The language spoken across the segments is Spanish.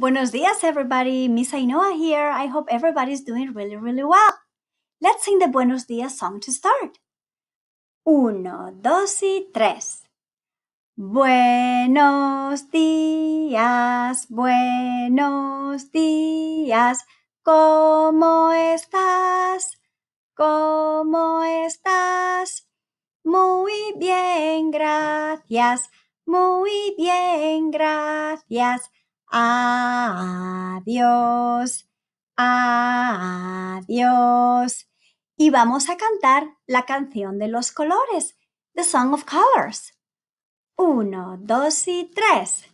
Buenos días, everybody. Miss Ainoa here. I hope everybody's doing really, really well. Let's sing the Buenos Días song to start. Uno, dos y tres. Buenos días, buenos días. ¿Cómo estás? ¿Cómo estás? Muy bien, gracias. Muy bien, gracias adiós, adiós. Y vamos a cantar la canción de los colores, The Song of Colors. Uno, dos y tres.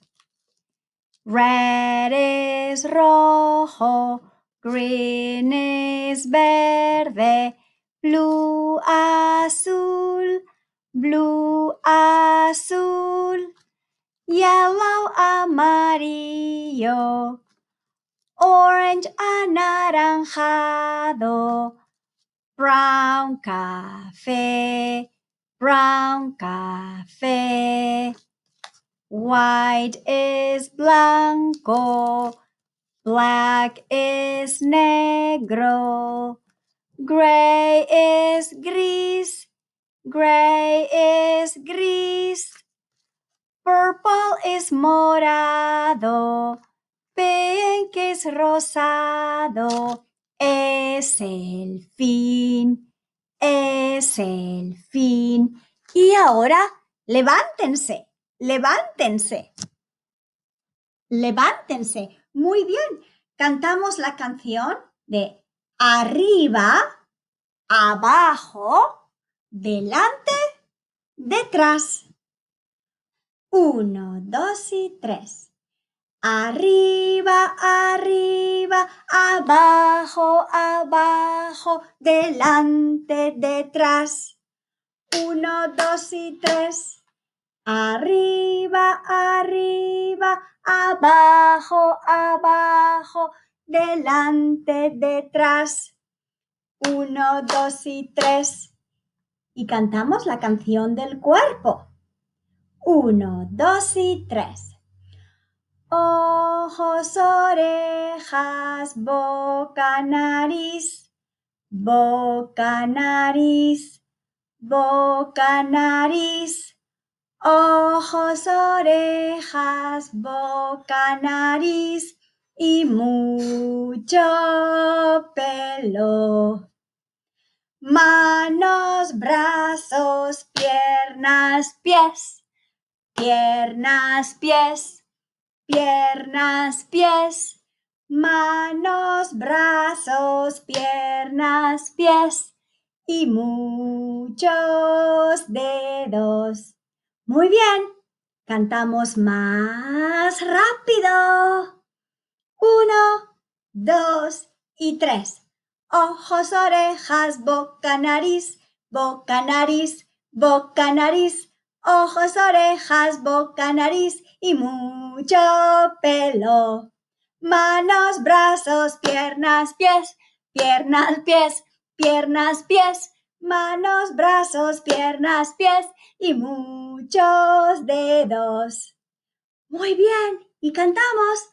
Red es rojo, green es verde, blue azul, blue azul. yellow amarillo, orange anaranjado, brown café, brown café. White is blanco, black is negro, gray is gris, gray is gris. Purple es morado, que es rosado, es el fin, es el fin. Y ahora levántense, levántense, levántense. Muy bien, cantamos la canción de arriba, abajo, delante, detrás. Uno, dos y tres. Arriba, arriba, abajo, abajo, delante, detrás. Uno, dos y tres. Arriba, arriba, abajo, abajo, delante, detrás. Uno, dos y tres. Y cantamos la canción del cuerpo. Uno, dos y tres. Ojos, orejas, boca, nariz, boca, nariz, boca, nariz. Ojos, orejas, boca, nariz y mucho pelo. Manos, brazos, piernas, pies Piernas, pies, piernas, pies. Manos, brazos, piernas, pies. Y muchos dedos. Muy bien. Cantamos más rápido. Uno, dos y tres. Ojos, orejas, boca, nariz, boca, nariz, boca, nariz ojos, orejas, boca, nariz y mucho pelo. Manos, brazos, piernas, pies, piernas, pies, piernas, pies, manos, brazos, piernas, pies y muchos dedos. Muy bien, y cantamos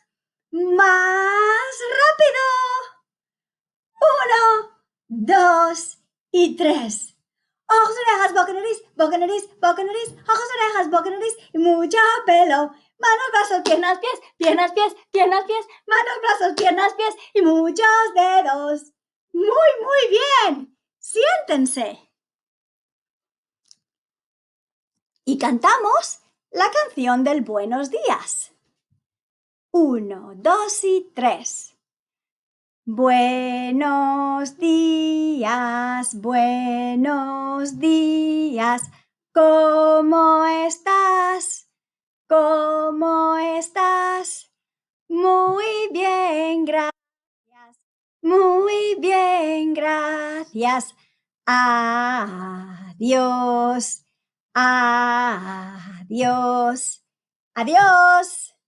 más rápido. Uno, dos y tres ojos, orejas, boca, nariz, boca, nariz, boca, nariz, ojos, orejas, boca, nariz y mucho pelo. Manos, brazos, piernas, pies, piernas, pies, piernas, pies, manos, brazos, piernas, pies y muchos dedos. Muy, muy bien. Siéntense. Y cantamos la canción del buenos días. Uno, dos y tres. Buenos días, buenos días. ¿Cómo estás? ¿Cómo estás? Muy bien, gracias. Muy bien, gracias. Adiós. Adiós. Adiós.